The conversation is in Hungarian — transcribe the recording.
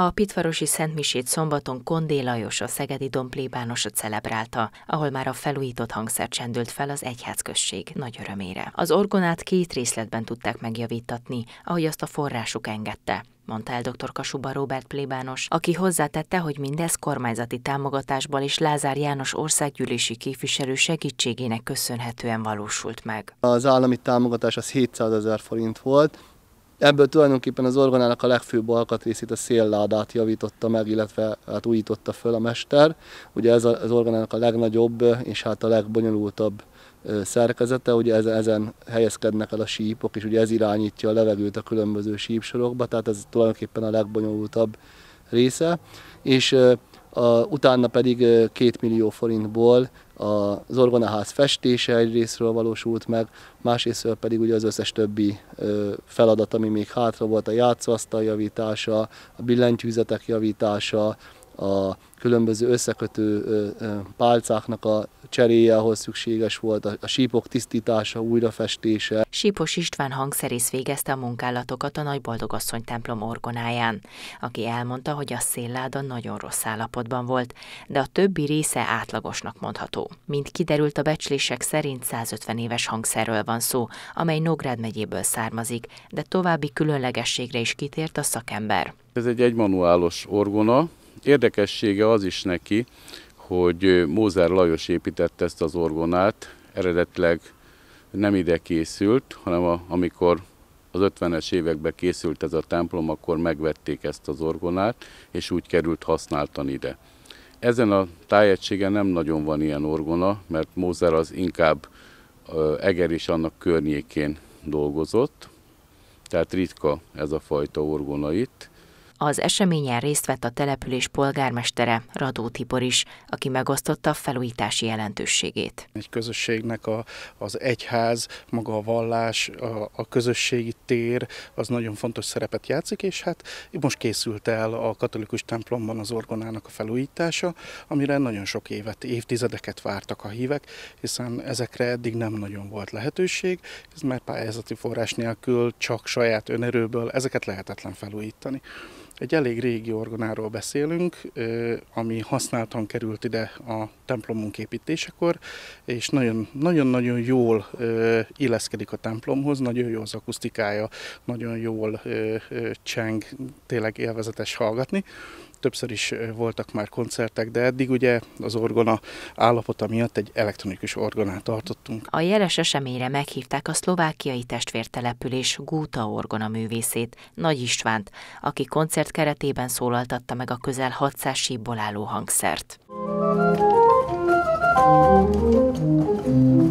A Pitvarosi Szentmisét szombaton Kondé Lajos, a Szegedi Domplébánosot celebrálta, ahol már a felújított hangszer csendült fel az egyházközség nagy örömére. Az orgonát két részletben tudták megjavítatni, ahogy azt a forrásuk engedte mondta el dr. Kasuba Robert plébános, aki hozzátette, hogy mindez kormányzati támogatásból és Lázár János országgyűlési képviselő segítségének köszönhetően valósult meg. Az állami támogatás az 700 ezer forint volt, Ebből tulajdonképpen az orgonának a legfőbb alkatrészét, a szélládát javította meg, illetve hát újította föl a mester. Ugye ez az orgonának a legnagyobb és hát a legbonyolultabb szerkezete, ugye ezen, ezen helyezkednek el a sípok, és ugye ez irányítja a levegőt a különböző sípsorokba, tehát ez tulajdonképpen a legbonyolultabb része, és a, utána pedig két millió forintból az orgonaház festése egyrésztről valósult meg, másrésztről pedig ugye az összes többi feladat, ami még hátra volt, a játszóasztal javítása, a billentyűzetek javítása, a különböző összekötő pálcáknak a cseréje, ahhoz szükséges volt, a sípok tisztítása, újrafestése. Sípos István hangszerész végezte a munkálatokat a nagy boldogasszony templom orgonáján, aki elmondta, hogy a szélláda nagyon rossz állapotban volt, de a többi része átlagosnak mondható. Mint kiderült a becslések szerint 150 éves hangszerről van szó, amely Nógrád megyéből származik, de további különlegességre is kitért a szakember. Ez egy egymanuálos orgona, Érdekessége az is neki, hogy Mózer Lajos építette ezt az orgonát, eredetleg nem ide készült, hanem a, amikor az 50-es években készült ez a templom, akkor megvették ezt az orgonát, és úgy került használtan ide. Ezen a tájegységen nem nagyon van ilyen orgona, mert Mózer az inkább Eger is annak környékén dolgozott, tehát ritka ez a fajta orgona itt. Az eseményen részt vett a település polgármestere Radó Tibor is, aki megosztotta a felújítási jelentőségét. Egy közösségnek a, az egyház, maga a vallás, a, a közösségi tér az nagyon fontos szerepet játszik, és hát most készült el a katolikus templomban az orgonának a felújítása, amire nagyon sok évet, évtizedeket vártak a hívek, hiszen ezekre eddig nem nagyon volt lehetőség, mert pályázati forrás nélkül csak saját önerőből ezeket lehetetlen felújítani. Egy elég régi orgonáról beszélünk, ami használtan került ide a templomunk építésekor, és nagyon-nagyon jól illeszkedik a templomhoz, nagyon jó az akusztikája, nagyon jól cseng, tényleg élvezetes hallgatni többször is voltak már koncertek, de eddig ugye az orgona állapota miatt egy elektronikus orgonát tartottunk. A jeles eseményre meghívták a szlovákiai testvértelepülés Gúta orgona művészét, Nagy Istvánt, aki koncert keretében szólaltatta meg a közel 600 sípból álló hangszert. Thank you.